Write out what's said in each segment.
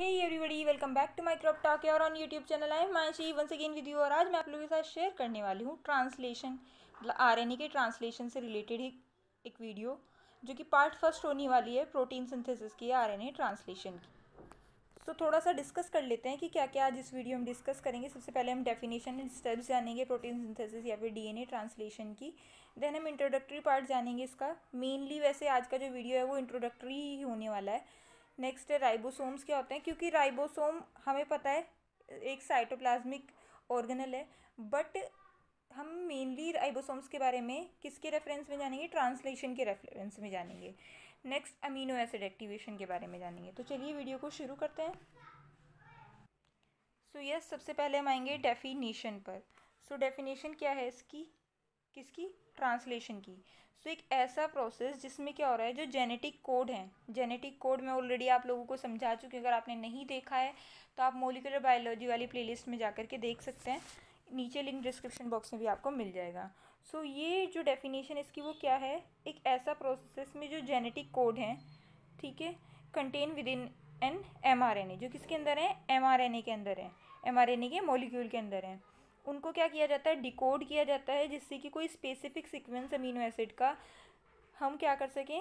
Hey everybody welcome back to my crop talk और on YouTube channel I my once again second video और आज मैं आप लोगों के साथ शेयर करने वाली हूँ ट्रांसलेशन आर एन ए के ट्रांसलेशन से रिलेटेड एक, एक वीडियो जो कि पार्ट फर्स्ट होने वाली है प्रोटीन सिंथेसिस की आर एन ए ट्रांसलेशन की तो थोड़ा सा डिस्कस कर लेते हैं कि क्या क्या आज इस वीडियो में डिस्कस करेंगे सबसे पहले हम डेफिनेशन एंड स्टेप्स जानेंगे प्रोटीन सिंथेसिस या फिर डीएनए ट्रांसलेशन की देन हम इंट्रोडक्टरी पार्ट जानेंगे इसका मेनली वैसे आज का जो वीडियो है वो इंट्रोडक्टरी ही होने वाला है नेक्स्ट है राइबोसोम्स क्या होते हैं क्योंकि राइबोसोम हमें पता है एक साइटोप्लाज्मिक ऑर्गेनल है बट हम मेनली राइबोसोम्स के बारे में किसके रेफरेंस में जानेंगे ट्रांसलेशन के रेफरेंस में जानेंगे नेक्स्ट अमीनो एसिड एक्टिवेशन के बारे में जानेंगे तो चलिए वीडियो को शुरू करते हैं सो so, यस yes, सबसे पहले हम आएंगे डेफिनेशन पर सो so, डेफिनेशन क्या है इसकी किसकी ट्रांसलेशन की सो तो एक ऐसा प्रोसेस जिसमें क्या हो रहा है जो जेनेटिक कोड है जेनेटिक कोड मैं ऑलरेडी आप लोगों को समझा चुकी हूँ अगर आपने नहीं देखा है तो आप मोलिकुलर बायोलॉजी वाली प्लेलिस्ट में जा के देख सकते हैं नीचे लिंक डिस्क्रिप्शन बॉक्स में भी आपको मिल जाएगा सो so, ये जो डेफिनेशन इसकी वो क्या है एक ऐसा प्रोसेस में जो जेनेटिक कोड है ठीक है contain within N M जो किसके अंदर है एम के अंदर है एम के मोलिक्यूल के अंदर है उनको क्या किया जाता है डिकोड किया जाता है जिससे कि कोई स्पेसिफिक सीक्वेंस अमीनो एसिड का हम क्या कर सकें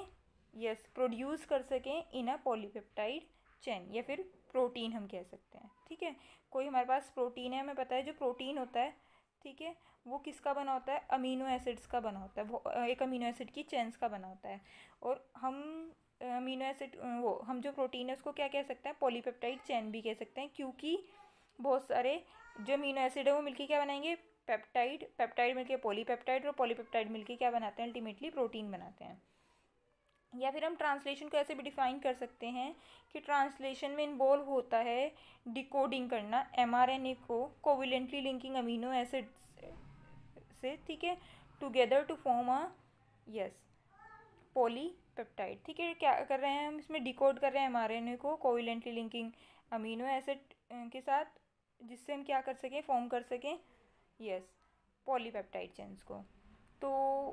यस प्रोड्यूस कर सकें इन अ पॉलीपेप्टाइड चैन या फिर प्रोटीन हम कह सकते हैं ठीक है कोई हमारे पास प्रोटीन है हमें पता है जो प्रोटीन होता है ठीक है वो किसका बना होता है अमीनो एसिड्स का बना होता है वो एक अमीनो एसिड की चेन्स का बना होता है और हम अमीनो एसिड वो हम जो प्रोटीन है उसको क्या कह सकते हैं पॉलीपेप्टाइड चैन भी कह सकते हैं क्योंकि बहुत सारे जो अमीनो एसिड है वो मिलकर क्या बनाएंगे पेप्टाइड पेप्टाइड मिलकर पॉलीपेप्टाइड और पॉलीपेप्टाइड मिलकर क्या बनाते हैं अल्टीमेटली प्रोटीन बनाते हैं या फिर हम ट्रांसलेशन को ऐसे भी डिफाइन कर सकते हैं कि ट्रांसलेशन में इन्वॉल्व होता है डिकोडिंग करना एमआरएनए को कोविलेंटली लिंकिंग अमीनो एसिड से ठीक है together to form a yes polypeptide ठीक है क्या कर रहे हैं हम इसमें डिकोड कर रहे हैं एमआरएनए को कोविलेंटली लिंकिंग अमीनो एसिड के साथ जिससे हम क्या कर सकें फॉर्म कर सकें यस पॉलीपेप्टाइड चेन्स को तो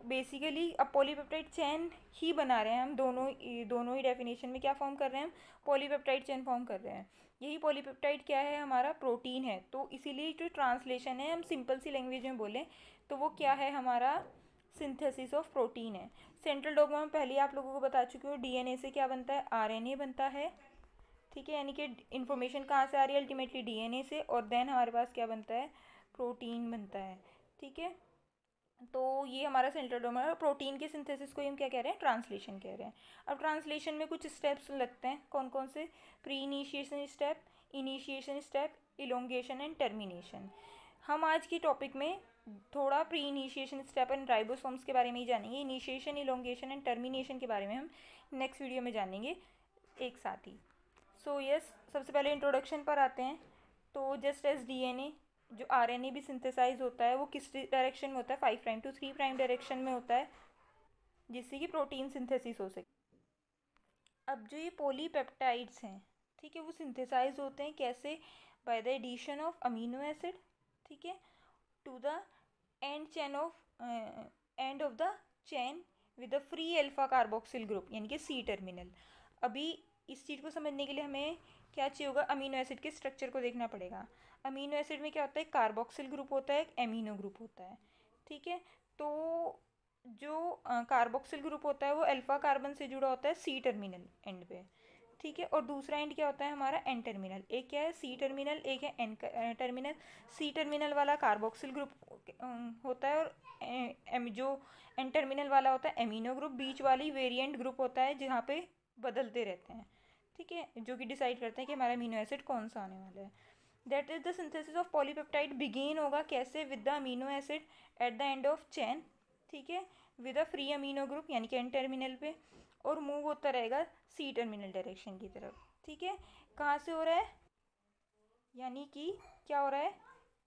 बेसिकली अब पॉलीपेप्टाइड चैन ही बना रहे हैं हम दोनों दोनों ही डेफिनेशन में क्या फॉर्म कर रहे हैं हम पॉलीपेप्टाइड चैन फॉर्म कर रहे हैं यही पॉलीपेप्टाइड क्या है हमारा प्रोटीन है तो इसीलिए जो ट्रांसलेशन है हम सिंपल सी लैंग्वेज में बोलें तो वो क्या है हमारा सिंथेसिस ऑफ प्रोटीन है सेंट्रल डोगमा में पहले आप लोगों को बता चुकी हूँ डीएनए से क्या बनता है आरएनए बनता है ठीक है यानी कि इन्फॉर्मेशन कहाँ से आ रही है अल्टीमेटली डीएनए से और देन हमारे पास क्या बनता है प्रोटीन बनता है ठीक है तो ये हमारा सेंट्रल डोमेन प्रोटीन के सिंथेसिस को हम क्या कह रहे हैं ट्रांसलेशन कह रहे हैं अब ट्रांसलेशन में कुछ स्टेप्स लगते हैं कौन कौन से pre initiation step initiation step elongation and termination हम आज के टॉपिक में थोड़ा pre initiation step and ribosomes के बारे में ही जानेंगे इनिशिएशन इलोंगेशन एंड टर्मिनेशन के बारे में हम नेक्स्ट वीडियो में जानेंगे एक साथ ही सो यस सबसे पहले इंट्रोडक्शन पर आते हैं तो जस्ट एज ए जो आर एन ए भी सिंथेसाइज होता है वो किस डायरेक्शन में होता है five prime to three prime direction में होता है जिससे कि प्रोटीन सिंथेसिस हो सके अब जो ये पोलीपेप्टाइड्स हैं ठीक है वो सिंथेसाइज होते हैं कैसे by the addition of amino acid ठीक है to the end chain of end of the chain with the free alpha carboxyl group यानी कि सी टर्मिनल अभी इस चीज़ को समझने के लिए हमें क्या चाहिए होगा अमीनो एसिड के स्ट्रक्चर को देखना पड़ेगा अमीनो एसिड में क्या होता है कार्बोक्सिल ग्रुप होता है एक एमिनो ग्रुप होता है ठीक है तो जो कार्बोक्सिल ग्रुप होता है वो अल्फ़ा कार्बन से जुड़ा होता है सी टर्मिनल एंड पे ठीक है और दूसरा एंड क्या होता है हमारा एन टर्मिनल एक क्या है सी टर्मिनल एक है एन टर्मिनल सी टर्मिनल वाला कार्बोक्सिल ग्रुप होता है और एम जो एन टर्मिनल वाला होता है एमिनो ग्रुप बीच वाली वेरिएंट ग्रुप होता है जहाँ पे बदलते रहते हैं ठीक है जो कि डिसाइड करते हैं कि हमारा अमीनो एसिड कौन सा आने वाला है that is the synthesis of polypeptide begin होगा कैसे with the amino acid at the end of chain ठीक है with a free amino group यानी कि एन टर्मिनल पे और मूव होता रहेगा सी टर्मिनल डायरेक्शन की तरफ ठीक है कहाँ से हो रहा है यानी कि क्या हो रहा है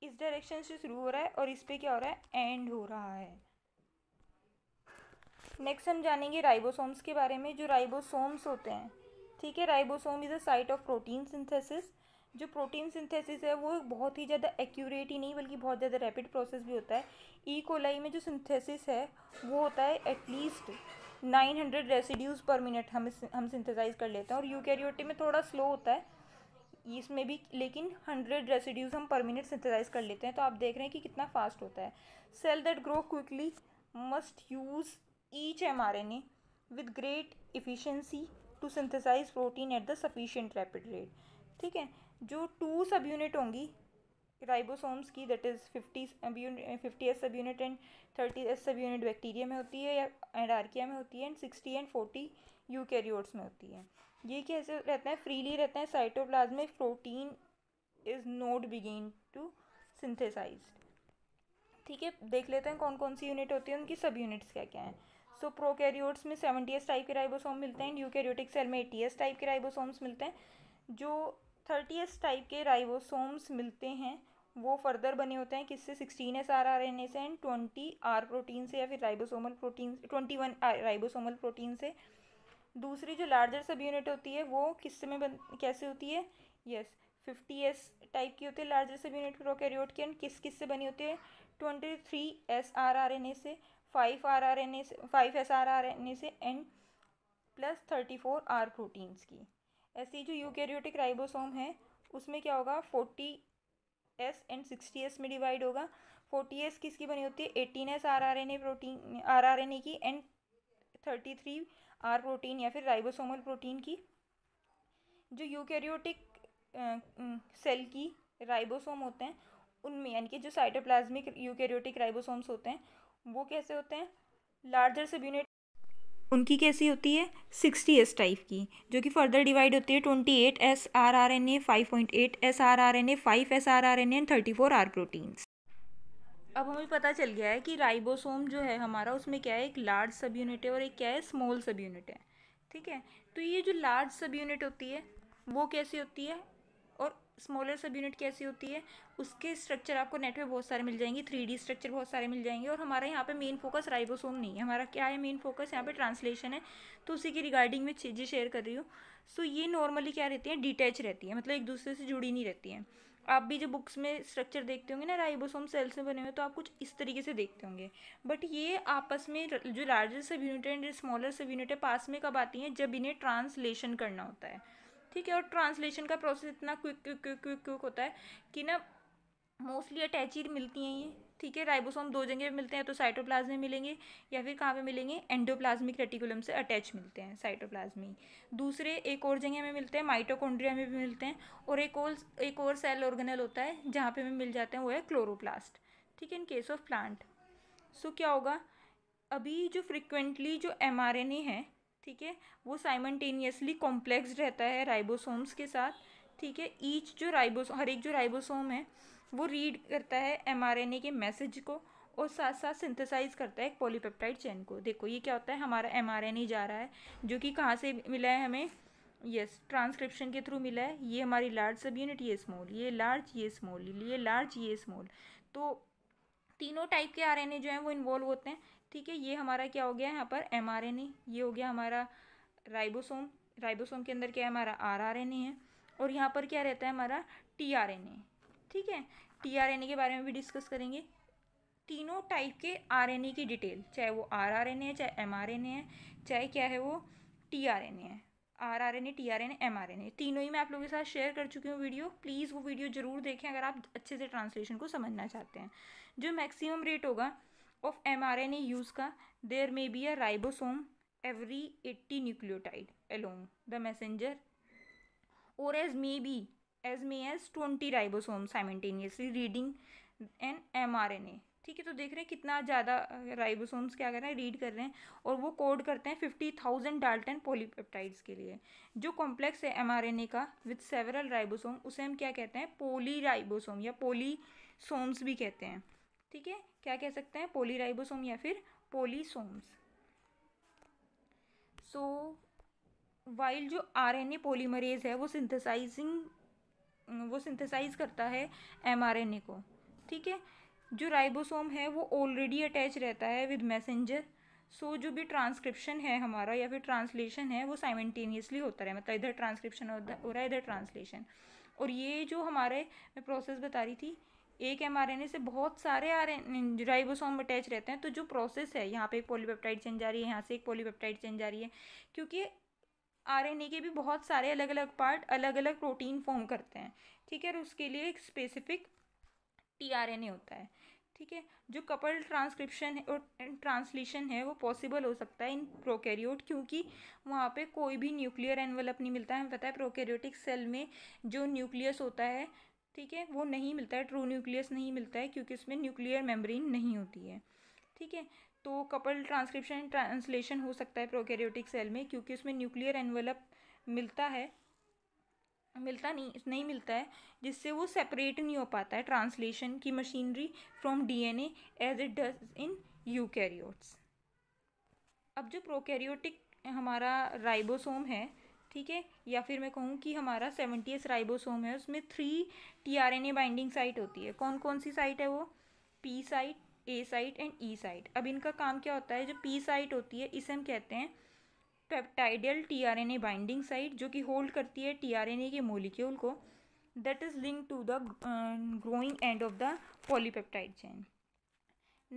इस डायरेक्शन से शुरू हो रहा है और इस पर क्या हो रहा है एंड हो रहा है नेक्स्ट हम जानेंगे राइबोसोम्स के बारे में जो राइबोसोम्स होते हैं ठीक है ribosome is a site of protein synthesis जो प्रोटीन सिंथेसिस है वो बहुत ही ज़्यादा एक्यूरेट ही नहीं बल्कि बहुत ज़्यादा रैपिड प्रोसेस भी होता है ई e. कोलाई में जो सिंथेसिस है वो होता है at least nine hundred residues per minute हम हम सिंथेसाइज कर लेते हैं और यूकैरियोटिक में थोड़ा स्लो होता है इसमें भी लेकिन हंड्रेड रेसिड्यूज़ हम पर मिनट सिंथेसाइज कर लेते हैं तो आप देख रहे हैं कि कितना फास्ट होता है cell that grow quickly must use each M R N A with great efficiency to synthesize protein at the sufficient rapid rate ठीक है जो टू सब यूनिट होंगी राइबोसोम्स की that is fifty subunit fifty S subunit and thirty S subunit bacteria में होती है या and archaea में होती है and sixty and forty eukaryotes में होती है ये कैसे रहते हैं फ्रीली रहते हैं है में protein is not begin to synthesize ठीक है देख लेते हैं कौन कौन सी यूनिट होती है उनकी सब यूनिट्स क्या क्या हैं सो प्रोकैरियोट्स में सेवेंटी एस टाइप के राइबोसोम मिलते हैं यूकैरियोटिक सेल में एटी एस टाइप के राइबोसोम्स मिलते हैं जो थर्टी एस टाइप के राइबोसोम्स मिलते हैं वो फर्दर बने होते हैं किससे sixteen S R R N A से एंड ट्वेंटी आर प्रोटीन से या फिर ribosomal protein twenty one ribosomal protein से दूसरी जो लार्जर सब यूनिट होती है वो किससे में बन कैसे होती है यस फिफ्टी एस टाइप की होती है लार्जर सब यूनिट प्रोकैरियोट की एंड किस किस से बनी होती है twenty three S R R N A से five R R N A से five S R R N A से and plus thirty four R proteins की ऐसी जो यूकेरियोटिक राइबोसोम है उसमें क्या होगा forty S and sixty S में डिवाइड होगा फोर्टी एस किसकी बनी होती है eighteen S R R N A protein R R N A की and thirty three are protein या फिर राइबोसोमल प्रोटीन की जो यूकेरियोटिक सेल की राइबोसोम होते हैं उनमें यानी कि जो साइटोप्लाज्मिक यूकैरियोटिक राइबोसोम्स होते हैं वो कैसे होते हैं लार्जर सब यूनिट उनकी कैसी होती है सिक्सटी एस टाइप की जो कि फर्दर डिवाइड होती है twenty eight S R R N A five point eight S R R N A five S R R N A and thirty four R proteins अब हमें पता चल गया है कि राइबोसोम जो है हमारा उसमें क्या है एक लार्ज सब यूनिट है और एक क्या है स्मॉल सब यूनिट है ठीक है तो ये जो लार्ज सब यूनिट होती है वो कैसी होती है स्मॉलर सब यूनिट कैसी होती है उसके स्ट्रक्चर आपको नेट में बहुत सारे मिल जाएंगे थ्री स्ट्रक्चर बहुत सारे मिल जाएंगे और हमारा यहाँ पे मेन फोकस राइबोसोम नहीं है हमारा क्या है मेन फोकस यहाँ पे ट्रांसलेशन है तो उसी की रिगार्डिंग मैं चीज़ें शेयर कर रही हूँ सो ये नॉर्मली क्या रहती हैं डिटैच रहती है मतलब एक दूसरे से जुड़ी नहीं रहती हैं आप भी जो बुक्स में स्ट्रक्चर देखते होंगे ना राइबोसोम सेल्स में बने हुए तो आप कुछ इस तरीके से देखते होंगे बट ये आपस में जो larger subunit and smaller subunit है पास में कब आती हैं जब इन्हें ट्रांसलेशन करना होता है ठीक है और ट्रांसलेशन का प्रोसेस इतना quick quick quick quick quick होता है कि ना मोस्टली अटैची मिलती हैं ये ठीक है राइबोसोम दो जगह मिलते हैं तो साइटोप्लाज्म में मिलेंगे या फिर कहाँ पे मिलेंगे एंडोप्लाज्मिक रेटिकुलम से अटैच मिलते हैं साइटोप्लाज्मी दूसरे एक और जगह में मिलते हैं माइटोकॉन्ड्रिया में भी मिलते हैं और एक और एक और सेल ऑर्गेनल होता है जहाँ पे हमें मिल जाते हैं वो है क्लोरोप्लास्ट ठीक है in case of plant so क्या होगा अभी जो फ्रिक्वेंटली जो एम है ठीक है वो साइमल्टेनियसली कॉम्प्लेक्स रहता है राइबोसोम्स के साथ ठीक है ईच जो राइबोसोम हर एक जो राइबोसोम है वो रीड करता है एमआरएनए के मैसेज को और साथ साथ सिंथेसाइज करता है एक पॉलीपेप्टाइड चेन को देखो ये क्या होता है हमारा एमआरएनए जा रहा है जो कि कहाँ से मिला है हमें यस ट्रांसक्रिप्शन के थ्रू मिला है ये हमारी लार्ज सब यूनिट ये स्मॉल ये लार्ज ये स्मॉल ये लार्ज ये स्मॉल तो तीनों टाइप के आरएनए जो हैं वो इन्वॉल्व होते हैं ठीक है ये हमारा क्या हो गया यहाँ पर एम ये हो गया हमारा राइबोसोम राइबोसोम के अंदर क्या है हमारा आर आर एन ए है और यहाँ पर क्या रहता है हमारा टी आर एन ए ठीक है टी आर एन ए के बारे में भी डिस्कस करेंगे तीनों टाइप के आर एन ए की डिटेल चाहे वो आर आर एन ए है चाहे एम आर एन ए है चाहे क्या है वो टी आर एन ए है R R N A T R N A M R N A तीनों ही मैं आप लोगों के साथ शेयर कर चुकी हूँ वीडियो प्लीज़ वो वीडियो ज़रूर देखें अगर आप अच्छे से ट्रांसलेशन को समझना चाहते हैं जो मैक्सिमम रेट होगा of mRNA use का there may be a ribosome every 80 nucleotide along the messenger or as may be as may as 20 ribosome simultaneously reading an mRNA ठीक है तो देख रहे हैं कितना ज़्यादा राइबोसोम्स क्या कर रहे हैं रीड कर रहे हैं और वो कोड करते हैं फिफ्टी थाउजेंड डाल्टन पोलीपेप्टाइड्स के लिए जो कॉम्प्लेक्स है एमआरएनए का विथ सेवरल राइबोसोम उसे हम क्या कहते हैं पोली राइबोसोम या पोलीसोम्स भी कहते हैं ठीक है क्या कह सकते हैं पोलीराइबोसोम या फिर पोलीसोम्स सो वाइल जो आरएनए पॉलीमरेज है वो सिंथेसाइजिंग वो सिंथेसाइज करता है एमआरएनए को ठीक है जो राइबोसोम है वो ऑलरेडी अटैच रहता है विद मैसेंजर सो जो भी ट्रांसक्रिप्शन है हमारा या फिर ट्रांसलेशन है वो साइमेंटेनियसली होता रहे मतलब इधर ट्रांसक्रिप्शन हो रहा है इधर ट्रांसलेशन और ये जो हमारे मैं प्रोसेस बता रही थी एक ए से बहुत सारे आर राइबोसोम अटैच रहते हैं तो जो प्रोसेस है यहाँ पे एक पॉलीपेप्टाइड चेंज जा रही है यहाँ से एक पॉलीपेप्टाइड चेंज जा रही है क्योंकि ए के भी बहुत सारे अलग अलग पार्ट अलग अलग प्रोटीन फॉर्म करते हैं ठीक है और उसके लिए एक स्पेसिफिक ए होता है ठीक है जो कपल ट्रांसक्रिप्शन है और ट्रांसलेशन है वो पॉसिबल हो सकता है इन प्रोकैरियोट क्योंकि वहाँ पे कोई भी न्यूक्लियर एनवलप नहीं मिलता है हमें पता है प्रोकैरियोटिक सेल में जो न्यूक्लियस होता है ठीक है वो नहीं मिलता है ट्रू न्यूक्लियस नहीं मिलता है क्योंकि उसमें न्यूक्लियर मेम्ब्रेन नहीं होती है ठीक है तो कपल ट्रांसक्रिप्शन ट्रांसलेशन हो सकता है प्रोकैरियोटिक सेल में क्योंकि उसमें न्यूक्लियर एनवलप मिलता है मिलता नहीं नहीं मिलता है जिससे वो सेपरेट नहीं हो पाता है ट्रांसलेशन की machinery from DNA as it does in eukaryotes अब जो प्रोकैरियोटिक हमारा राइबोसोम है ठीक है या फिर मैं कहूँ कि हमारा सेवेंटी एस राइबोसोम है उसमें three T R N A binding site होती है कौन कौन सी साइट है वो P site A site and E site अब इनका काम क्या होता है जो पी साइट होती है इसे हम कहते हैं peptidyl T R N A binding site जो कि होल्ड करती है टी आर एन ए के मोलिक्यूल को that is link to the growing end of the polypeptide chain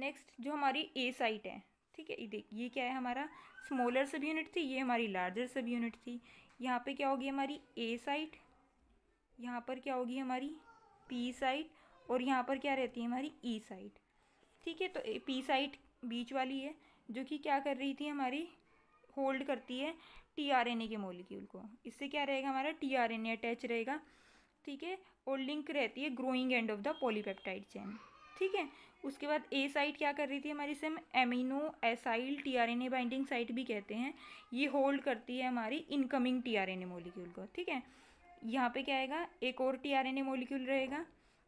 next जो हमारी ए साइट है ठीक है ये देख ये क्या है हमारा स्मॉलर सब यूनिट थी ये हमारी लार्जर सब यूनिट थी यहाँ पे क्या होगी हमारी ए साइड यहाँ पर क्या होगी हमारी पी साइड और यहाँ पर क्या रहती है हमारी ई e साइड ठीक है तो पी साइड बीच वाली है जो कि क्या कर रही थी हमारी होल्ड करती है टी आर एन ए के मोलिक्यूल को इससे क्या रहेगा हमारा T R N A attach रहेगा ठीक है और लिंक रहती है growing end of the polypeptide chain ठीक है उसके बाद ए साइट क्या कर रही थी हमारी सिम amino acyl tRNA binding site भी कहते हैं ये होल्ड करती है हमारी इनकमिंग टीआरएनए मॉलिक्यूल को ठीक है यहाँ पे क्या आएगा एक और टीआरएनए मॉलिक्यूल रहेगा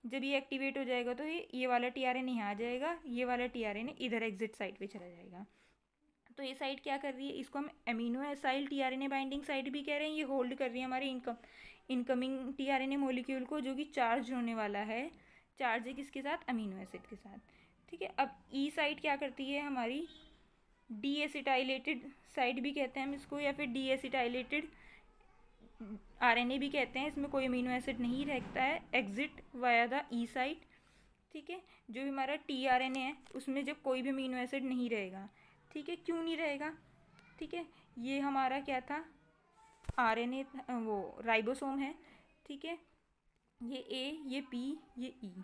जब ये एक्टिवेट हो जाएगा तो ये ये वाला एन यहाँ आ जाएगा ये वाला एन इधर एग्जिट साइट पर चला जाएगा तो ये साइट क्या कर रही है इसको हम amino acyl tRNA binding site भी कह रहे हैं ये होल्ड कर रही है हमारे इनकम इनकमिंग टीआरएनए मॉलिक्यूल को जो कि चार्ज होने वाला है चार्ज है किसके साथ अमीनो एसिड के साथ ठीक है अब ई e साइड क्या करती है हमारी डी एसिटाइलेटेड साइड भी कहते हैं हम इसको या फिर डी एसिटाइलेटेड आर भी कहते हैं इसमें कोई अमीनो एसिड नहीं रहता है exit via the E site ठीक है जो भी हमारा टी आर एन ए है उसमें जब कोई भी अमीनो एसिड नहीं रहेगा ठीक है क्यों नहीं रहेगा ठीक है ये हमारा क्या था आर एन ए वो राइबोसोम है ठीक है ये ए ये पी ये ई e.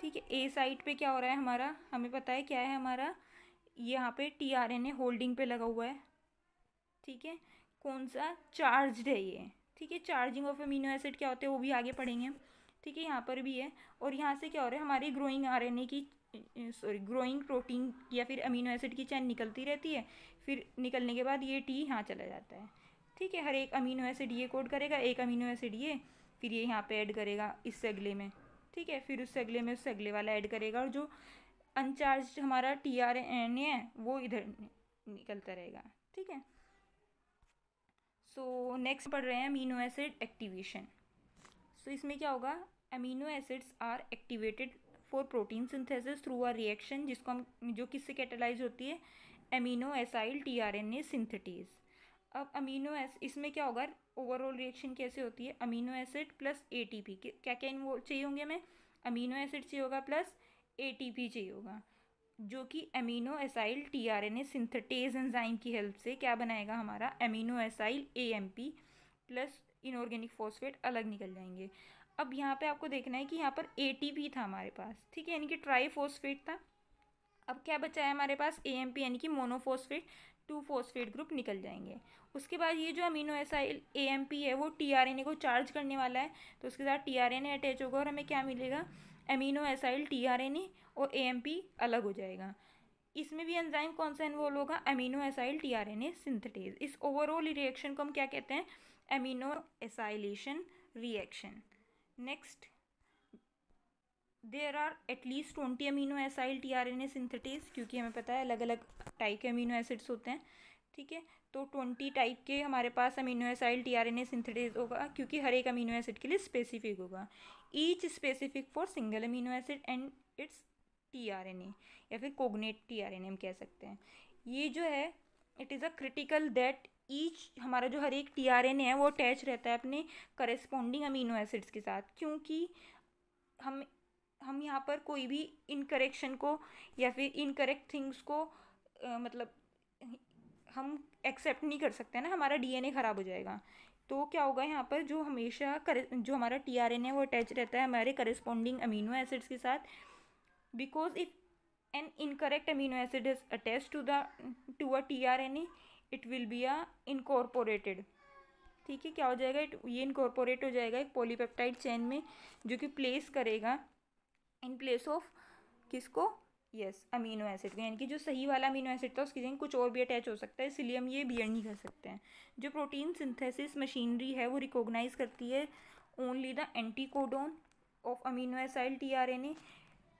ठीक है ए साइड पे क्या हो रहा है हमारा हमें पता है क्या है हमारा यहाँ पे T R N A holding पे लगा हुआ है ठीक है कौन सा चार्ज है ये ठीक है चार्जिंग ऑफ अमीनो एसिड क्या होते हैं वो भी आगे पढ़ेंगे ठीक है यहाँ पर भी है और यहाँ से क्या हो रहा है हमारी ग्रोइंग ए की सॉरी ग्रोइंग प्रोटीन या फिर अमीनो एसिड की चैन निकलती रहती है फिर निकलने के बाद ये टी यहाँ चला जाता है ठीक है हर एक अमीनो एसिड ये कोड करेगा एक अमीनो एसिड ये फिर ये यहाँ पे ऐड करेगा इससे अगले में ठीक है फिर उससे अगले में उससे अगले वाला ऐड करेगा और जो अनचार्ज हमारा टी आर एन ए है वो इधर निकलता रहेगा ठीक है सो नेक्स्ट पढ़ रहे हैं अमीनो एसिड एक्टिवेशन सो इसमें क्या होगा amino acids are activated for protein synthesis through are reaction जिसको हम जो किससे कैटेलाइज होती है amino acyl T R N A synthetase अब अमीनो एसिड इसमें क्या होगा ओवरऑल रिएक्शन कैसे होती है अमीनो एसिड प्लस पी क्या क्या इन्वॉल्व चाहिए होंगे हमें अमीनो एसिड चाहिए होगा प्लस पी चाहिए होगा जो कि amino acyl A synthetase enzyme की हेल्प से क्या बनाएगा हमारा amino acyl A M P plus inorganic phosphate अलग निकल जाएंगे अब यहाँ पे आपको देखना है कि यहाँ पर पी था हमारे पास ठीक है यानी कि ट्राईफॉस्फेट था अब क्या बचा है हमारे पास ए एम पी यानी कि मोनोफॉस्फेट टू फोस्फेट ग्रुप निकल जाएंगे उसके बाद ये जो amino acyl A M P है वो टी आर एन ए को चार्ज करने वाला है तो उसके साथ T R N A attach होगा और हमें क्या मिलेगा amino acyl T R N A और ए एम पी अलग हो जाएगा इसमें भी एंजाइम कौन सा इन्वॉल्व होगा amino acyl T R N A synthetase इस ओवरऑल रिएक्शन को हम क्या कहते हैं amino acylation reaction next there are at least twenty amino acyl T R N A synthetase क्योंकि हमें पता है अलग अलग टाइप के अमीनो एसिड्स होते हैं ठीक है तो ट्वेंटी टाइप के हमारे पास amino acyl T R N A synthetase होगा क्योंकि हर एक अमीनो एसिड के लिए स्पेसिफिक होगा each specific for single amino acid and its T R N A या फिर cognate T R N A हम कह सकते हैं ये जो है it is a critical that each हमारा जो हर एक टी आर एन ए है वो अटैच रहता है अपने करेस्पॉन्डिंग अमीनो एसिड्स के साथ क्योंकि हम हम यहाँ पर कोई भी इनकरेक्शन को या फिर इनकरेक्ट थिंग्स को आ, मतलब हम एक्सेप्ट नहीं कर सकते ना हमारा डीएनए ख़राब हो जाएगा तो क्या होगा यहाँ पर जो हमेशा कर जो हमारा टी आर एन है वो अटैच रहता है हमारे करस्पॉन्डिंग अमीनो एसिड्स के साथ because if an incorrect amino acid is attach to the to a T R N A it will be a incorporated ठीक है क्या हो जाएगा इट ये इनकॉर्पोरेट हो जाएगा एक पोलीपेप्टाइड चेन में जो कि प्लेस करेगा इन प्लेस ऑफ किसको यस अमीनो एसिड को यानी कि जो सही वाला अमीनो एसिड था उसकी जगह कुछ और भी अटैच हो सकता है इसलिए हम ये बियर नहीं कर सकते हैं जो प्रोटीन सिंथेसिस मशीनरी है वो रिकोगनाइज करती है only the anticodon of amino acyl T R N A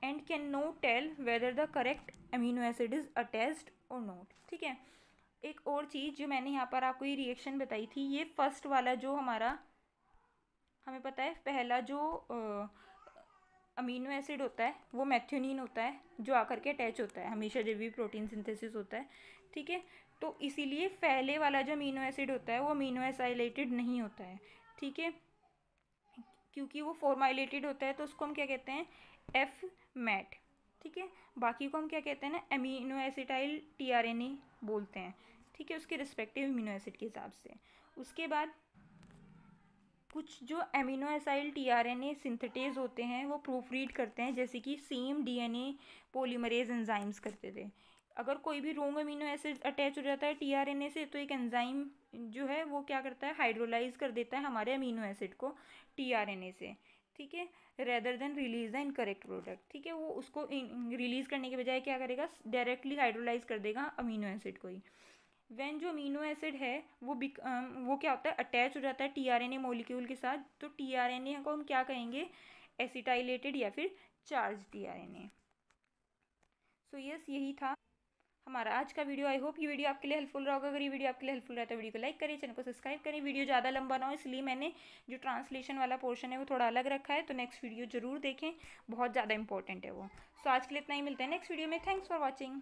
and can no tell whether the correct amino acid is attached और नोट ठीक है एक और चीज़ जो मैंने यहाँ पर आपको ये रिएक्शन बताई थी ये फर्स्ट वाला जो हमारा हमें पता है पहला जो आ, अमीनो एसिड होता है वो मैथ्योनिन होता है जो आकर के अटैच होता है हमेशा जब भी प्रोटीन सिंथेसिस होता है ठीक है तो इसीलिए फैले वाला जो अमीनो एसिड होता है वो अमीनो एसाइलेटेड नहीं होता है ठीक है क्योंकि वो फॉर्माइलेटेड होता है तो उसको हम क्या कहते हैं एफ मैट ठीक है बाकी को हम क्या कहते हैं ना अमीनो एसिटाइल टी बोलते हैं ठीक है उसके रिस्पेक्टिव अमीनो एसिड के हिसाब से उसके बाद कुछ जो एमिनो एसाइल टीआरएनए सिंथेटेज होते हैं वो प्रूफ रीड करते हैं जैसे कि सेम डीएनए पॉलीमरेज एंजाइम्स करते थे अगर कोई भी रोंग अमीनो एसिड अटैच हो जाता है टीआरएनए से तो एक एंजाइम जो है वो क्या करता है हाइड्रोलाइज कर देता है हमारे अमीनो एसिड को टीआरएनए से ठीक है rather than release the incorrect product ठीक है वो उसको रिलीज़ करने के बजाय क्या करेगा डायरेक्टली हाइड्रोलाइज कर देगा अमीनो एसिड को ही वैन जो अमीनो एसिड है वो बिक वो क्या होता है अटैच हो जाता है टीआरएनए मॉलिक्यूल के साथ तो टीआरएनए को हम क्या कहेंगे एसिटाइलेटेड या फिर चार्ज टीआरएनए सो यस यही था हमारा आज का वीडियो आई होप ये वीडियो आपके लिए हेल्पफुल रहा होगा अगर ये वीडियो आपके लिए हेल्पफुल रहा तो वीडियो को लाइक करें चैनल को सब्सक्राइब करें वीडियो ज़्यादा लंबा ना हो इसलिए मैंने जो ट्रांसलेशन वाला पोर्शन है वो थोड़ा अलग रखा है तो नेक्स्ट वीडियो जरूर देखें बहुत ज़्यादा इंपॉर्टेंट है वो सो so, आज के लिए इतना ही मिलता है नेक्स्ट वीडियो में थैंक्स फॉर वॉचिंग